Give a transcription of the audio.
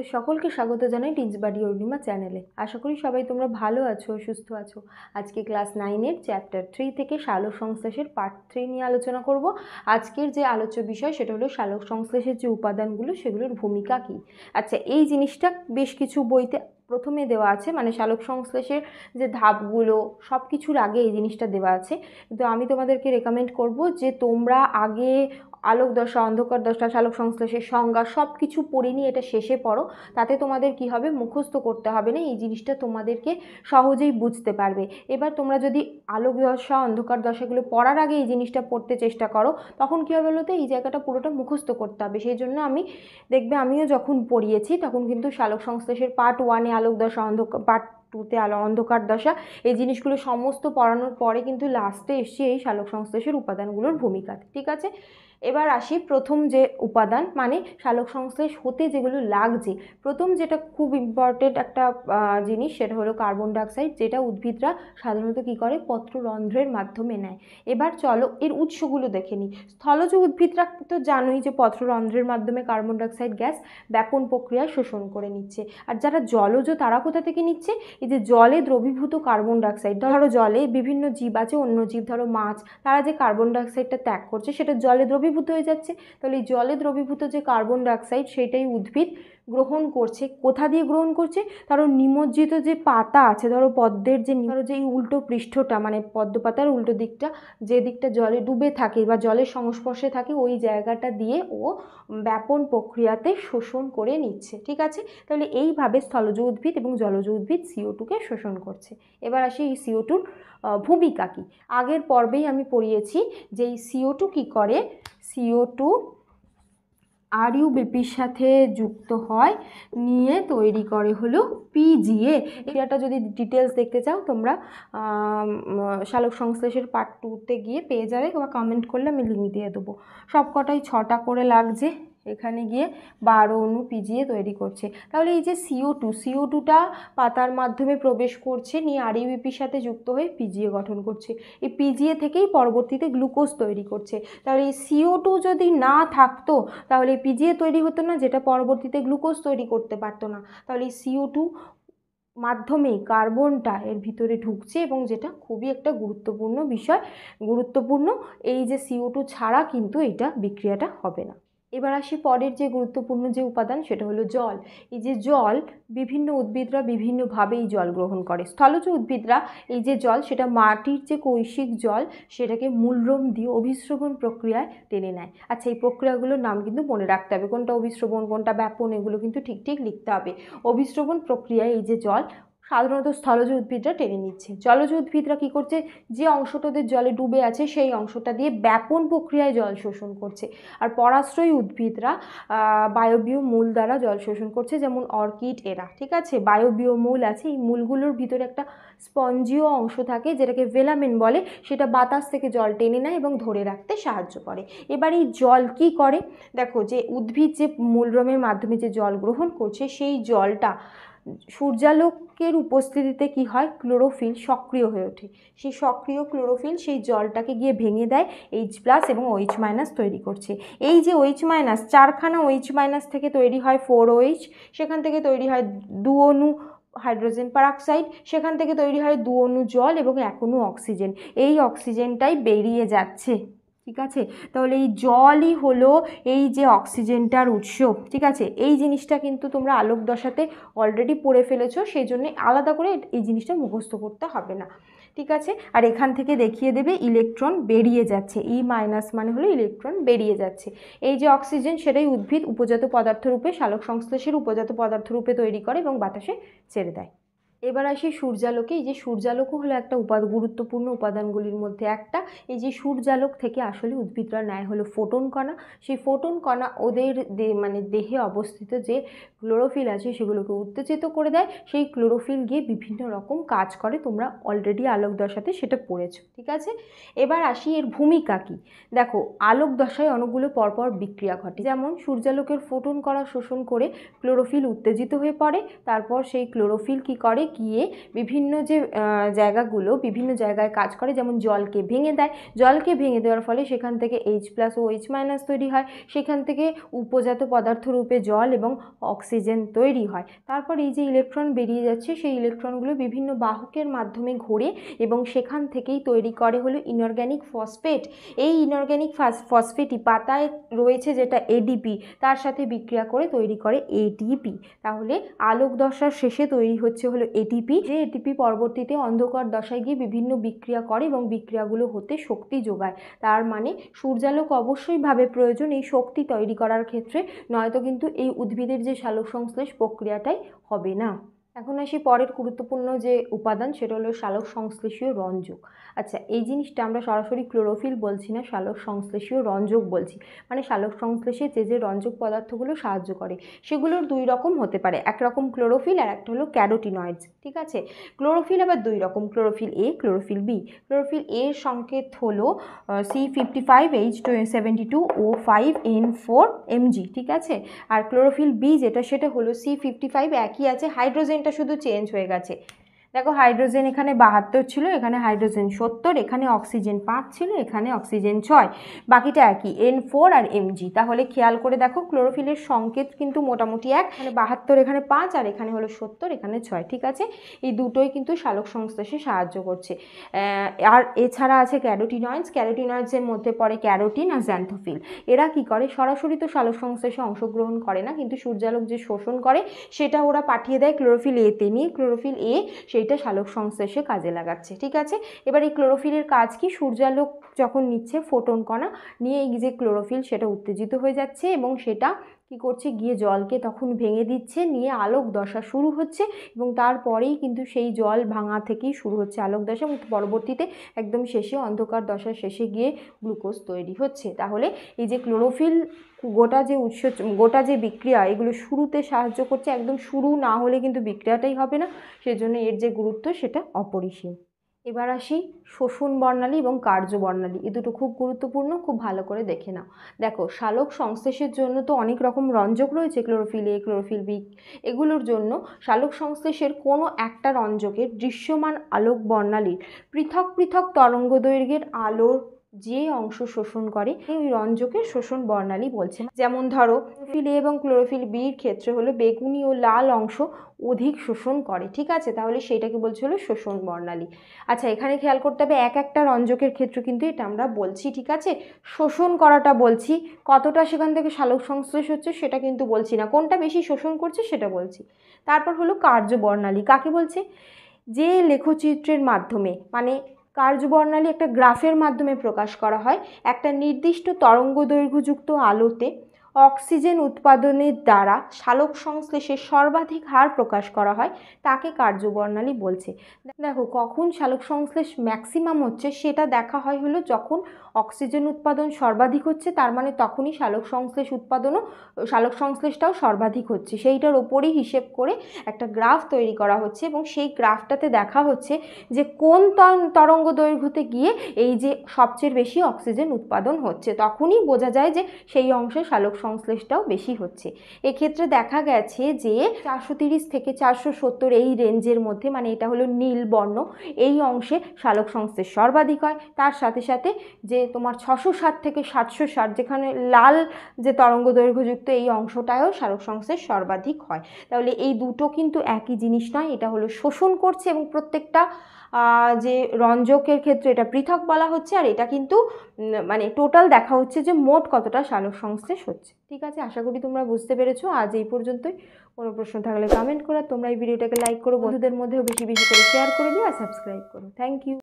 তোমাদের সকলকে স্বাগত জানাই বাড়ি অরুণিমা চ্যানেলে আশা করি সবাই তোমরা ভালো আছো সুস্থ আছো আজকে ক্লাস নাইনের চ্যাপ্টার থ্রি থেকে শালক সংশ্লেষের পার্ট থ্রি নিয়ে আলোচনা করব আজকের যে আলোচ্য বিষয় সেটা হলো শালক সংশ্লেষের যে উপাদানগুলো সেগুলোর ভূমিকা কী আচ্ছা এই জিনিসটা বেশ কিছু বইতে প্রথমে দেওয়া আছে মানে শালক সংশ্লেষের যে ধাপগুলো সব কিছুর আগে এই জিনিসটা দেওয়া আছে কিন্তু আমি তোমাদেরকে রেকমেন্ড করব যে তোমরা আগে আলোক দশা অন্ধকার দশা চালক সংশ্লেষের সংজ্ঞা সব কিছু পড়ে নিয়ে এটা শেষে পড়ো তাতে তোমাদের কি হবে মুখস্থ করতে হবে না এই জিনিসটা তোমাদেরকে সহজেই বুঝতে পারবে এবার তোমরা যদি আলোক দশা অন্ধকার দশাগুলো পড়ার আগে এই জিনিসটা পড়তে চেষ্টা করো তখন কী হবে বলতে এই জায়গাটা পুরোটা মুখস্থ করতে হবে সেই জন্য আমি দেখবে আমিও যখন পড়িয়েছি তখন কিন্তু শালক সংশ্লেষের পার্ট ওয়ানে আলোক দশা অন্ধকার পার্ট টুতে আলো অন্ধকার দশা এই জিনিসগুলো সমস্ত পড়ানোর পরে কিন্তু লাস্টে এসে এই শালক সংশ্লেষের উপাদানগুলোর ভূমিকা ঠিক আছে এবার আসি প্রথম যে উপাদান মানে সালোক সংশ্লেষ হতে যেগুলো লাগছে প্রথম যেটা খুব ইম্পর্টেন্ট একটা জিনিস সেটা হলো কার্বন ডাইঅক্সাইড যেটা উদ্ভিদরা সাধারণত কি করে পত্ররন্ধ্রের মাধ্যমে নেয় এবার চলো এর উৎসগুলো দেখে নিই স্থলজ উদ্ভিদরা তো জানোই যে পত্ররন্ধ্রের মাধ্যমে কার্বন ডাইঅক্সাইড গ্যাস ব্যাপন প্রক্রিয়ায় শোষণ করে নিচ্ছে আর যারা জলজ তারা কোথা থেকে নিচ্ছে এই যে জলে দ্রবীভূত কার্বন ডাইঅক্সাইড ধরো জলে বিভিন্ন জীব আছে অন্য জীব ধরো মাছ তারা যে কার্বন ডাইঅক্সাইডটা ত্যাগ করছে সেটা জলে দ্রবী দ্রবীভূত হয়ে যাচ্ছে তাহলে জলে দ্রবীভূত যে কার্বন ডাইঅক্সাইড সেটাই উদ্ভিদ গ্রহণ করছে কোথা দিয়ে গ্রহণ করছে ধরো নিমজ্জিত যে পাতা আছে ধরো পদ্মের যে ধরো যে উল্টো পৃষ্ঠটা মানে পদ্ম পাতার উল্টো দিকটা যে দিকটা জলে ডুবে থাকে বা জলের সংস্পর্শে থাকে ওই জায়গাটা দিয়ে ও ব্যাপন প্রক্রিয়াতে শোষণ করে নিচ্ছে ঠিক আছে তাহলে এইভাবে স্থলজ উদ্ভিদ এবং জলজ উদ্ভিদ সিও টুকে শোষণ করছে এবার আসি এই সিও টুর ভূমিকা কী আগের পর্বেই আমি পড়িয়েছি যে এই সিও টু কী করে সিও টু বিপির সাথে যুক্ত হয় নিয়ে তৈরি করে হলো পিজিএ এটা যদি ডিটেলস দেখতে চাও তোমরা শালক সংশ্লেষের পার্ট টুতে গিয়ে পেয়ে যাবে বা কমেন্ট করলে আমি লিঙ্ক দিয়ে দেবো সব কটাই ছটা করে লাগছে এখানে গিয়ে বারো অণু পিজিয়ে তৈরি করছে তাহলে এই যে সিও টু সিও টুটা পাতার মাধ্যমে প্রবেশ করছে নিয়ে আরইবিপির সাথে যুক্ত হয়ে পিজিএ গঠন করছে এই পিজিএ থেকেই পরবর্তীতে গ্লুকোজ তৈরি করছে তাহলে এই সিও টু যদি না থাকতো তাহলে এই পিজিএ তৈরি হতো না যেটা পরবর্তীতে গ্লুকোজ তৈরি করতে পারতো না তাহলে এই সিও টু মাধ্যমেই কার্বনটা এর ভিতরে ঢুকছে এবং যেটা খুবই একটা গুরুত্বপূর্ণ বিষয় গুরুত্বপূর্ণ এই যে সিও টু ছাড়া কিন্তু এটা বিক্রিয়াটা হবে না এবার আসি পরের যে গুরুত্বপূর্ণ যে উপাদান সেটা হলো জল এই যে জল বিভিন্ন উদ্ভিদরা বিভিন্নভাবেই জল গ্রহণ করে স্থলজ উদ্ভিদরা এই যে জল সেটা মাটির যে কৈশিক জল সেটাকে মূলরম দিয়ে অভিশ্রবণ প্রক্রিয়ায় টেনে নেয় আচ্ছা এই প্রক্রিয়াগুলোর নাম কিন্তু মনে রাখতে হবে কোনটা অভিশ্রবণ কোনটা ব্যাপন এগুলো কিন্তু ঠিক ঠিক লিখতে হবে অভিশ্রবণ প্রক্রিয়ায় এই যে জল সাধারণত স্থলজ উদ্ভিদরা টেনে নিচ্ছে জলজ উদ্ভিদরা কী করছে যে অংশটাদের জলে ডুবে আছে সেই অংশটা দিয়ে ব্যাপন প্রক্রিয়ায় জল শোষণ করছে আর পরাশ্রয়ী উদ্ভিদরা বায়বীয় মূল দ্বারা জল শোষণ করছে যেমন অর্কিড এরা ঠিক আছে বায়বীয় মূল আছে এই মূলগুলোর ভিতরে একটা স্পঞ্জীয় অংশ থাকে যেটাকে ভেলামিন বলে সেটা বাতাস থেকে জল টেনে নেয় এবং ধরে রাখতে সাহায্য করে এবার এই জল কি করে দেখো যে উদ্ভিদ যে মূলরমের মাধ্যমে যে জল গ্রহণ করছে সেই জলটা সূর্যালোকের উপস্থিতিতে কি হয় ক্লোরোফিল সক্রিয় হয়ে ওঠে সেই সক্রিয় ক্লোরোফিল সেই জলটাকে গিয়ে ভেঙে দেয় এইচ প্লাস এবং ওইচ মাইনাস তৈরি করছে এই যে ওইচ মাইনাস চারখানা ওইচ মাইনাস থেকে তৈরি হয় ফোর ওইচ সেখান থেকে তৈরি হয় দু অণু হাইড্রোজেন পারঅক্সাইড সেখান থেকে তৈরি হয় দু অণু জল এবং এক অনু অক্সিজেন এই অক্সিজেনটাই বেরিয়ে যাচ্ছে ঠিক আছে তাহলে এই জলই হলো এই যে অক্সিজেনটার উৎস ঠিক আছে এই জিনিসটা কিন্তু তোমরা আলোক দশাতে অলরেডি পড়ে ফেলেছো সেই জন্য আলাদা করে এই জিনিসটা মুখস্থ করতে হবে না ঠিক আছে আর এখান থেকে দেখিয়ে দেবে ইলেকট্রন বেরিয়ে যাচ্ছে ই e মাইনাস মানে হলো ইলেকট্রন বেরিয়ে যাচ্ছে এই যে অক্সিজেন সেটাই উদ্ভিদ উপজাত পদার্থরূপে শালক সংশ্লেষের উপজাত পদার্থরূপে তৈরি করে এবং বাতাসে ছেড়ে দেয় এবার আসি সূর্যালোকে এই যে সূর্যালোকও হলো একটা উপাদ গুরুত্বপূর্ণ উপাদানগুলির মধ্যে একটা এই যে সূর্যালোক থেকে আসলে উদ্ভিদরা নেয় হলো ফোটন কণা সেই ফোটন কণা ওদের দে মানে দেহে অবস্থিত যে ক্লোরোফিল আছে সেগুলোকে উত্তেজিত করে দেয় সেই ক্লোরোফিল গিয়ে বিভিন্ন রকম কাজ করে তোমরা অলরেডি আলোক দশাতে সেটা পড়েছো ঠিক আছে এবার আসি এর ভূমিকা কী দেখো আলোক দশায় অনেকগুলো পরপর বিক্রিয়া ঘটে যেমন সূর্যালোকের ফোটন করা শোষণ করে ক্লোরোফিল উত্তেজিত হয়ে পড়ে তারপর সেই ক্লোরোফিল কি করে গিয়ে বিভিন্ন যে জায়গাগুলো বিভিন্ন জায়গায় কাজ করে যেমন জলকে ভেঙে দেয় জলকে ভেঙে দেওয়ার ফলে সেখান থেকে এইচ প্লাস ও এইচ মাইনাস তৈরি হয় সেখান থেকে উপজাত পদার্থ রূপে জল এবং অক্সিজেন তৈরি হয় তারপর এই যে ইলেকট্রন বেরিয়ে যাচ্ছে সেই ইলেকট্রনগুলো বিভিন্ন বাহকের মাধ্যমে ঘোরে এবং সেখান থেকেই তৈরি করে হলো ইনঅর্গ্যানিক ফসফেট এই ইনঅর্গ্যানিক ফসফেটই পাতায় রয়েছে যেটা এডিপি তার সাথে বিক্রিয়া করে তৈরি করে এটিপি তাহলে আলোক দশার শেষে তৈরি হচ্ছে হলো এটিপি যে এটিপি পরবর্তীতে অন্ধকার দশায় গিয়ে বিভিন্ন বিক্রিয়া করে এবং বিক্রিয়াগুলো হতে শক্তি যোগায় তার মানে সূর্যালোক অবশ্যইভাবে প্রয়োজন এই শক্তি তৈরি করার ক্ষেত্রে নয়তো কিন্তু এই উদ্ভিদের যে সংশ্লেষ প্রক্রিয়াটাই হবে না এখন আসি পরের গুরুত্বপূর্ণ যে উপাদান সেটা হলো শালক সংশ্লেষীয় রঞ্জক আচ্ছা এই জিনিসটা আমরা সরাসরি ক্লোরোফিল বলছি না শালক সংশ্লেষীয় রঞ্জক বলছি মানে শালক সংশ্লেষে যে যে রঞ্জক পদার্থগুলো সাহায্য করে সেগুলোর দুই রকম হতে পারে একরকম ক্লোরোফিল আর একটা হলো ক্যারোটিনয়েডস ঠিক আছে ক্লোরোফিল আবার দুই রকম chlorophyll A chlorophyll B chlorophyll A এর সংকেত হলো C fifty five H seventy two O five N four Mg ঠিক আছে আর ক্লোরোফিল বি যেটা সেটা হলো সি ফিফটি ফাইভ একই আছে হাইড্রোজেন ডিজাইনটা শুধু চেঞ্জ হয়ে গেছে দেখো হাইড্রোজেন এখানে বাহাত্তর ছিল এখানে হাইড্রোজেন সত্তর এখানে অক্সিজেন পাঁচ ছিল এখানে অক্সিজেন ছয় বাকিটা একই এন ফোর আর এমজি তাহলে খেয়াল করে দেখো ক্লোরোফিলের সংকেত কিন্তু মোটামুটি এক মানে বাহাত্তর এখানে পাঁচ আর এখানে হলো সত্তর এখানে ছয় ঠিক আছে এই দুটোই কিন্তু শালক সংশ্লেষে সাহায্য করছে আর এছাড়া আছে ক্যারোটিনয়েন্স ক্যারোটিনয়েন্সের মধ্যে পড়ে ক্যারোটিন আর জ্যান্থোফিল এরা কি করে সরাসরি তো শালক সংশ্লেষে অংশগ্রহণ করে না কিন্তু সূর্যালোক যে শোষণ করে সেটা ওরা পাঠিয়ে দেয় ক্লোরোফিল এতে নিয়ে ক্লোরোফিল এ সে সেইটা শালক সংশ্লেষে কাজে লাগাচ্ছে ঠিক আছে এবার এই ক্লোরোফিলের কাজ কি সূর্যালোক যখন নিচ্ছে ফোটন কণা নিয়ে এই যে ক্লোরোফিল সেটা উত্তেজিত হয়ে যাচ্ছে এবং সেটা কি করছে গিয়ে জলকে তখন ভেঙে দিচ্ছে নিয়ে আলোক দশা শুরু হচ্ছে এবং তারপরেই কিন্তু সেই জল ভাঙা থেকেই শুরু হচ্ছে আলোক দশা এবং পরবর্তীতে একদম শেষে অন্ধকার দশার শেষে গিয়ে গ্লুকোজ তৈরি হচ্ছে তাহলে এই যে ক্লোরোফিল গোটা যে উৎস গোটা যে বিক্রিয়া এগুলো শুরুতে সাহায্য করছে একদম শুরু না হলে কিন্তু বিক্রিয়াটাই হবে না সেজন্য এর যে গুরুত্ব সেটা অপরিসীম এবার আসি শোষণ বর্ণালী এবং কার্য বর্ণালী এ দুটো খুব গুরুত্বপূর্ণ খুব ভালো করে দেখে নাও দেখো শালক সংশ্লেষের জন্য তো অনেক রকম রঞ্জক রয়েছে ক্লোরোফিল এ ক্লোরোফিল বি এগুলোর জন্য শালক সংশ্লেষের কোনো একটা রঞ্জকের দৃশ্যমান আলোক বর্ণালীর পৃথক পৃথক তরঙ্গ দৈর্ঘ্যের আলোর যে অংশ শোষণ করে ওই রঞ্জকের শোষণ বর্ণালী বলছে যেমন ধরো এ এবং ক্লোরোফিল বির ক্ষেত্রে হলো বেগুনি ও লাল অংশ অধিক শোষণ করে ঠিক আছে তাহলে সেটাকে বলছে হলো শোষণ বর্ণালী আচ্ছা এখানে খেয়াল করতে হবে এক একটা রঞ্জকের ক্ষেত্র কিন্তু এটা আমরা বলছি ঠিক আছে শোষণ করাটা বলছি কতটা সেখান থেকে সালোক সংশ্লেষ হচ্ছে সেটা কিন্তু বলছি না কোনটা বেশি শোষণ করছে সেটা বলছি তারপর হলো কার্য বর্ণালী কাকে বলছে যে লেখচিত্রের মাধ্যমে মানে কার্যবর্ণালী একটা গ্রাফের মাধ্যমে প্রকাশ করা হয় একটা নির্দিষ্ট তরঙ্গ দৈর্ঘ্যযুক্ত আলোতে অক্সিজেন উৎপাদনের দ্বারা শালক সংশ্লেষের সর্বাধিক হার প্রকাশ করা হয় তাকে কার্যবর্ণালী বলছে দেখো কখন শালক সংশ্লেষ ম্যাক্সিমাম হচ্ছে সেটা দেখা হয় হলো যখন অক্সিজেন উৎপাদন সর্বাধিক হচ্ছে তার মানে তখনই সালোক সংশ্লেষ উৎপাদনও শালক সংশ্লেষটাও সর্বাধিক হচ্ছে সেইটার ওপরই হিসেব করে একটা গ্রাফ তৈরি করা হচ্ছে এবং সেই গ্রাফটাতে দেখা হচ্ছে যে কোন তরঙ্গ দৈর্ঘ্যতে গিয়ে এই যে সবচেয়ে বেশি অক্সিজেন উৎপাদন হচ্ছে তখনই বোঝা যায় যে সেই অংশে সালোক সংশ্লেষটাও বেশি হচ্ছে এক্ষেত্রে দেখা গেছে যে চারশো তিরিশ থেকে চারশো সত্তর এই রেঞ্জের মধ্যে মানে এটা হলো নীল বর্ণ এই অংশে শালক সংশ্লেষ সর্বাধিক হয় তার সাথে সাথে যে তোমার ছশো ষাট থেকে সাতশো ষাট যেখানে লাল যে তরঙ্গ দৈর্ঘ্যযুক্ত এই অংশটায়ও শালক সংশ্লেষ সর্বাধিক হয় তাহলে এই দুটো কিন্তু একই জিনিস নয় এটা হলো শোষণ করছে এবং প্রত্যেকটা যে রঞ্জকের ক্ষেত্রে এটা পৃথক বলা হচ্ছে আর এটা কিন্তু মানে টোটাল দেখা হচ্ছে যে মোট কতটা সালোক সংশ্লেষ হচ্ছে ঠিক আছে আশা করি তোমরা বুঝতে পেরেছো আজ এই পর্যন্তই কোনো প্রশ্ন থাকলে কমেন্ট করো তোমরা এই ভিডিওটাকে লাইক করো বন্ধুদের মধ্যেও বেশি বেশি করে শেয়ার করে দিও আর সাবস্ক্রাইব করো থ্যাংক ইউ